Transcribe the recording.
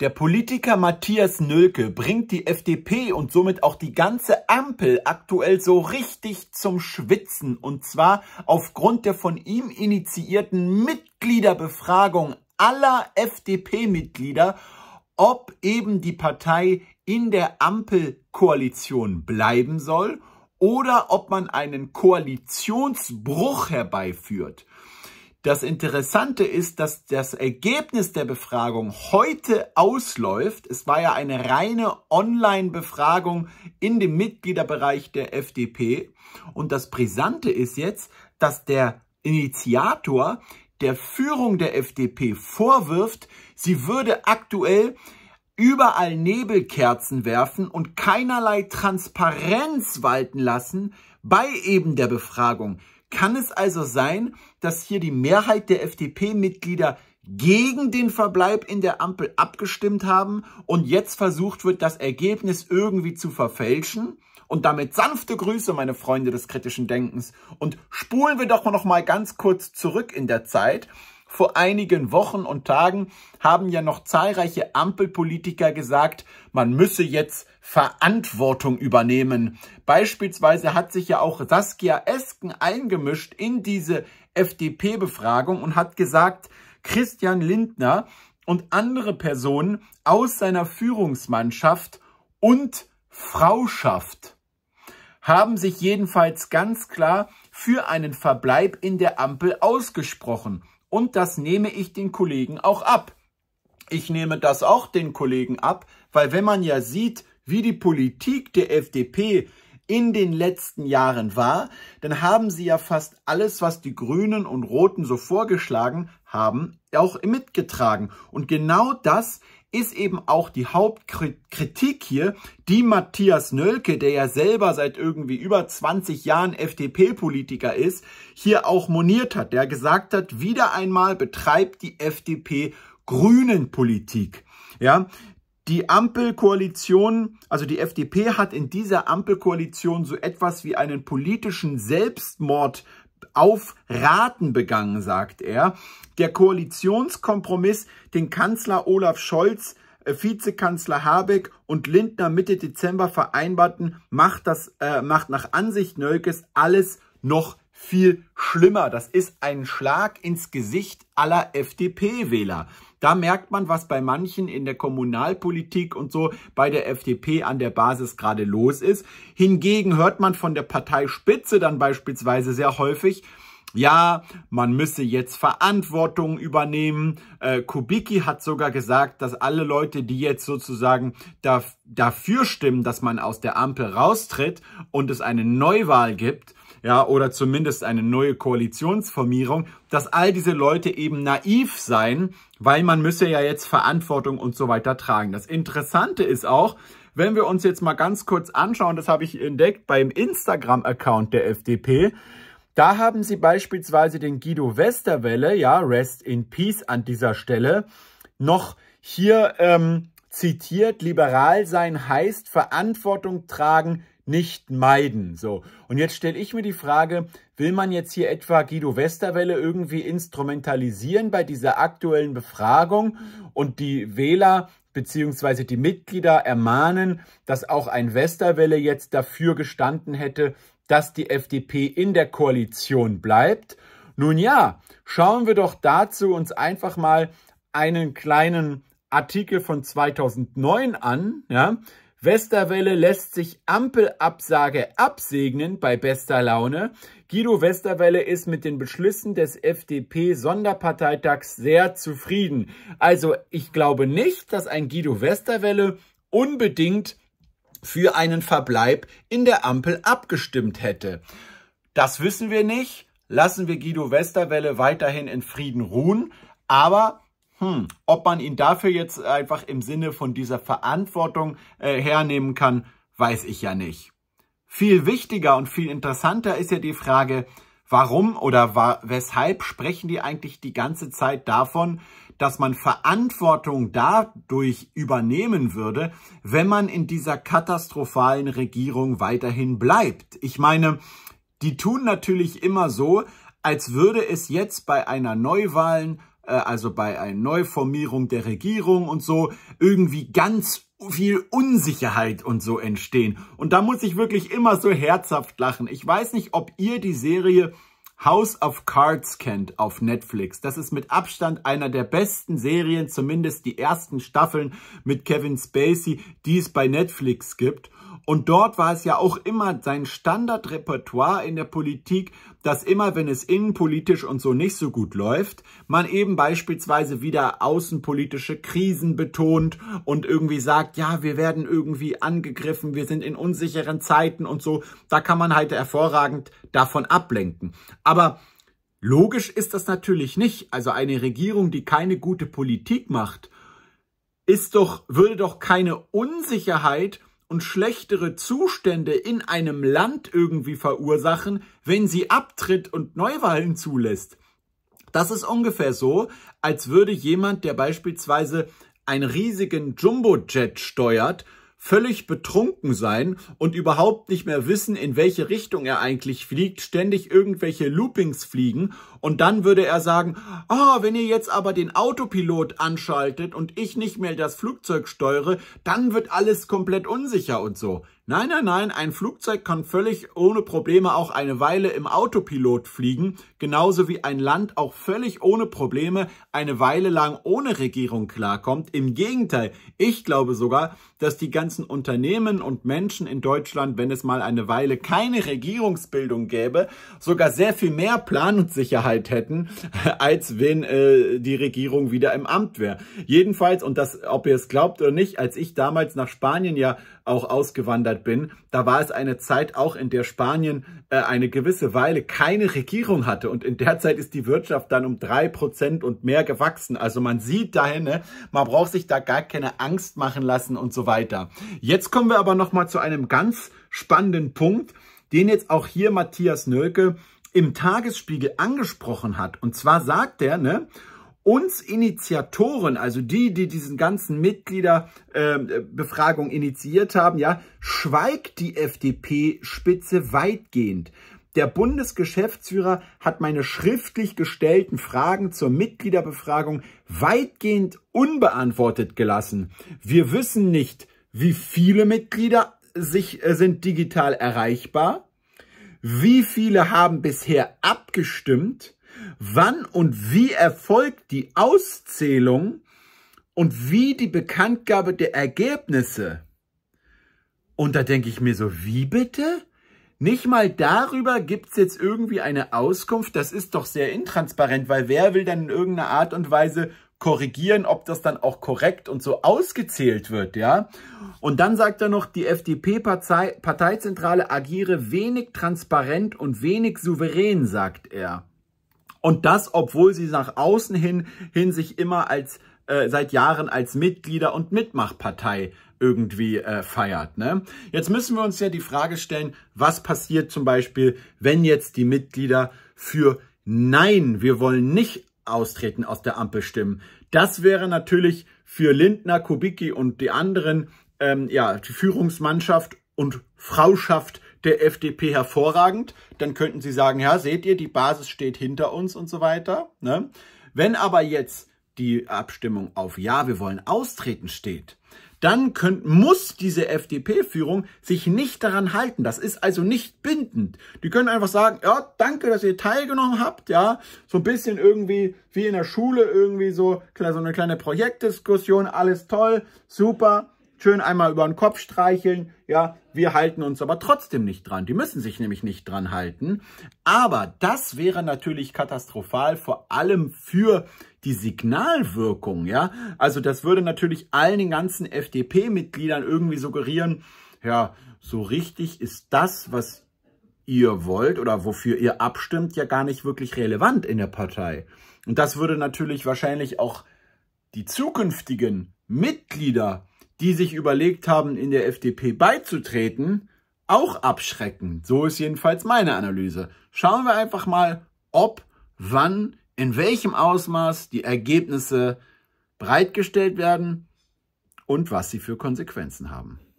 Der Politiker Matthias Nölke bringt die FDP und somit auch die ganze Ampel aktuell so richtig zum Schwitzen. Und zwar aufgrund der von ihm initiierten Mitgliederbefragung aller FDP-Mitglieder, ob eben die Partei in der Ampelkoalition bleiben soll oder ob man einen Koalitionsbruch herbeiführt. Das Interessante ist, dass das Ergebnis der Befragung heute ausläuft. Es war ja eine reine Online-Befragung in dem Mitgliederbereich der FDP. Und das Brisante ist jetzt, dass der Initiator der Führung der FDP vorwirft, sie würde aktuell überall Nebelkerzen werfen und keinerlei Transparenz walten lassen bei eben der Befragung. Kann es also sein, dass hier die Mehrheit der FDP-Mitglieder gegen den Verbleib in der Ampel abgestimmt haben und jetzt versucht wird, das Ergebnis irgendwie zu verfälschen? Und damit sanfte Grüße, meine Freunde des kritischen Denkens. Und spulen wir doch noch mal ganz kurz zurück in der Zeit. Vor einigen Wochen und Tagen haben ja noch zahlreiche Ampelpolitiker gesagt, man müsse jetzt Verantwortung übernehmen. Beispielsweise hat sich ja auch Saskia Esken eingemischt in diese FDP-Befragung und hat gesagt, Christian Lindner und andere Personen aus seiner Führungsmannschaft und Frauschaft haben sich jedenfalls ganz klar für einen Verbleib in der Ampel ausgesprochen und das nehme ich den Kollegen auch ab. Ich nehme das auch den Kollegen ab, weil wenn man ja sieht, wie die Politik der FDP in den letzten Jahren war, dann haben sie ja fast alles, was die Grünen und Roten so vorgeschlagen haben, auch mitgetragen. Und genau das ist eben auch die Hauptkritik hier, die Matthias Nölke, der ja selber seit irgendwie über 20 Jahren FDP-Politiker ist, hier auch moniert hat, der gesagt hat, wieder einmal betreibt die FDP Grünen-Politik. Ja, die Ampelkoalition, also die FDP hat in dieser Ampelkoalition so etwas wie einen politischen Selbstmord auf Raten begangen, sagt er. Der Koalitionskompromiss, den Kanzler Olaf Scholz, äh, Vizekanzler Habeck und Lindner Mitte Dezember vereinbarten, macht, das, äh, macht nach Ansicht Nölkes alles noch viel schlimmer. Das ist ein Schlag ins Gesicht aller FDP-Wähler. Da merkt man, was bei manchen in der Kommunalpolitik und so bei der FDP an der Basis gerade los ist. Hingegen hört man von der Parteispitze dann beispielsweise sehr häufig, ja, man müsse jetzt Verantwortung übernehmen. Äh, Kubicki hat sogar gesagt, dass alle Leute, die jetzt sozusagen da, dafür stimmen, dass man aus der Ampel raustritt und es eine Neuwahl gibt, ja, oder zumindest eine neue Koalitionsformierung, dass all diese Leute eben naiv seien, weil man müsse ja jetzt Verantwortung und so weiter tragen. Das Interessante ist auch, wenn wir uns jetzt mal ganz kurz anschauen, das habe ich entdeckt beim Instagram-Account der FDP, da haben sie beispielsweise den Guido Westerwelle, ja, Rest in Peace an dieser Stelle, noch hier ähm, zitiert, liberal sein heißt Verantwortung tragen, nicht meiden. So, und jetzt stelle ich mir die Frage, will man jetzt hier etwa Guido Westerwelle irgendwie instrumentalisieren bei dieser aktuellen Befragung und die Wähler beziehungsweise die Mitglieder ermahnen, dass auch ein Westerwelle jetzt dafür gestanden hätte, dass die FDP in der Koalition bleibt? Nun ja, schauen wir doch dazu uns einfach mal einen kleinen Artikel von 2009 an. Ja? Westerwelle lässt sich Ampelabsage absegnen bei bester Laune. Guido Westerwelle ist mit den Beschlüssen des FDP-Sonderparteitags sehr zufrieden. Also ich glaube nicht, dass ein Guido Westerwelle unbedingt für einen Verbleib in der Ampel abgestimmt hätte. Das wissen wir nicht. Lassen wir Guido Westerwelle weiterhin in Frieden ruhen. Aber hm, ob man ihn dafür jetzt einfach im Sinne von dieser Verantwortung äh, hernehmen kann, weiß ich ja nicht. Viel wichtiger und viel interessanter ist ja die Frage, Warum oder wa weshalb sprechen die eigentlich die ganze Zeit davon, dass man Verantwortung dadurch übernehmen würde, wenn man in dieser katastrophalen Regierung weiterhin bleibt? Ich meine, die tun natürlich immer so, als würde es jetzt bei einer Neuwahlen äh, also bei einer Neuformierung der Regierung und so, irgendwie ganz viel Unsicherheit und so entstehen. Und da muss ich wirklich immer so herzhaft lachen. Ich weiß nicht, ob ihr die Serie House of Cards kennt auf Netflix. Das ist mit Abstand einer der besten Serien, zumindest die ersten Staffeln mit Kevin Spacey, die es bei Netflix gibt. Und dort war es ja auch immer sein Standardrepertoire in der Politik, dass immer, wenn es innenpolitisch und so nicht so gut läuft, man eben beispielsweise wieder außenpolitische Krisen betont und irgendwie sagt, ja, wir werden irgendwie angegriffen, wir sind in unsicheren Zeiten und so. Da kann man halt hervorragend davon ablenken. Aber Logisch ist das natürlich nicht. Also eine Regierung, die keine gute Politik macht, ist doch, würde doch keine Unsicherheit und schlechtere Zustände in einem Land irgendwie verursachen, wenn sie abtritt und Neuwahlen zulässt. Das ist ungefähr so, als würde jemand, der beispielsweise einen riesigen Jumbo-Jet steuert völlig betrunken sein und überhaupt nicht mehr wissen, in welche Richtung er eigentlich fliegt, ständig irgendwelche Loopings fliegen und dann würde er sagen, ah, oh, wenn ihr jetzt aber den Autopilot anschaltet und ich nicht mehr das Flugzeug steuere, dann wird alles komplett unsicher und so. Nein, nein, nein, ein Flugzeug kann völlig ohne Probleme auch eine Weile im Autopilot fliegen, genauso wie ein Land auch völlig ohne Probleme eine Weile lang ohne Regierung klarkommt. Im Gegenteil, ich glaube sogar, dass die ganzen Unternehmen und Menschen in Deutschland, wenn es mal eine Weile keine Regierungsbildung gäbe, sogar sehr viel mehr Planungssicherheit hätten, als wenn äh, die Regierung wieder im Amt wäre. Jedenfalls, und das, ob ihr es glaubt oder nicht, als ich damals nach Spanien ja auch ausgewandert Griechenland bin, da war es eine Zeit auch, in der Spanien äh, eine gewisse Weile keine Regierung hatte und in der Zeit ist die Wirtschaft dann um drei Prozent und mehr gewachsen. Also man sieht dahin, ne? man braucht sich da gar keine Angst machen lassen und so weiter. Jetzt kommen wir aber nochmal zu einem ganz spannenden Punkt, den jetzt auch hier Matthias Nölke im Tagesspiegel angesprochen hat. Und zwar sagt er, ne, uns Initiatoren, also die, die diesen ganzen Mitgliederbefragung ähm, äh, initiiert haben, ja, schweigt die FDP-Spitze weitgehend. Der Bundesgeschäftsführer hat meine schriftlich gestellten Fragen zur Mitgliederbefragung weitgehend unbeantwortet gelassen. Wir wissen nicht, wie viele Mitglieder sich, äh, sind digital erreichbar, wie viele haben bisher abgestimmt, Wann und wie erfolgt die Auszählung und wie die Bekanntgabe der Ergebnisse? Und da denke ich mir so, wie bitte? Nicht mal darüber gibt es jetzt irgendwie eine Auskunft. Das ist doch sehr intransparent, weil wer will dann in irgendeiner Art und Weise korrigieren, ob das dann auch korrekt und so ausgezählt wird, ja? Und dann sagt er noch, die FDP-Parteizentrale agiere wenig transparent und wenig souverän, sagt er. Und das, obwohl sie nach außen hin, hin sich immer als äh, seit Jahren als Mitglieder- und Mitmachpartei irgendwie äh, feiert. Ne? Jetzt müssen wir uns ja die Frage stellen, was passiert zum Beispiel, wenn jetzt die Mitglieder für Nein, wir wollen nicht austreten aus der Ampel stimmen. Das wäre natürlich für Lindner, Kubicki und die anderen ähm, ja, die Führungsmannschaft und Frauschaft der FDP hervorragend, dann könnten sie sagen, ja, seht ihr, die Basis steht hinter uns und so weiter. Ne? Wenn aber jetzt die Abstimmung auf Ja, wir wollen austreten steht, dann könnt, muss diese FDP-Führung sich nicht daran halten. Das ist also nicht bindend. Die können einfach sagen, ja, danke, dass ihr teilgenommen habt, ja, so ein bisschen irgendwie wie in der Schule irgendwie so, so eine kleine Projektdiskussion, alles toll, super, schön einmal über den Kopf streicheln. Ja, wir halten uns aber trotzdem nicht dran. Die müssen sich nämlich nicht dran halten. Aber das wäre natürlich katastrophal, vor allem für die Signalwirkung. Ja, also das würde natürlich allen den ganzen FDP-Mitgliedern irgendwie suggerieren, ja, so richtig ist das, was ihr wollt oder wofür ihr abstimmt, ja gar nicht wirklich relevant in der Partei. Und das würde natürlich wahrscheinlich auch die zukünftigen Mitglieder die sich überlegt haben, in der FDP beizutreten, auch abschrecken. So ist jedenfalls meine Analyse. Schauen wir einfach mal, ob, wann, in welchem Ausmaß die Ergebnisse bereitgestellt werden und was sie für Konsequenzen haben.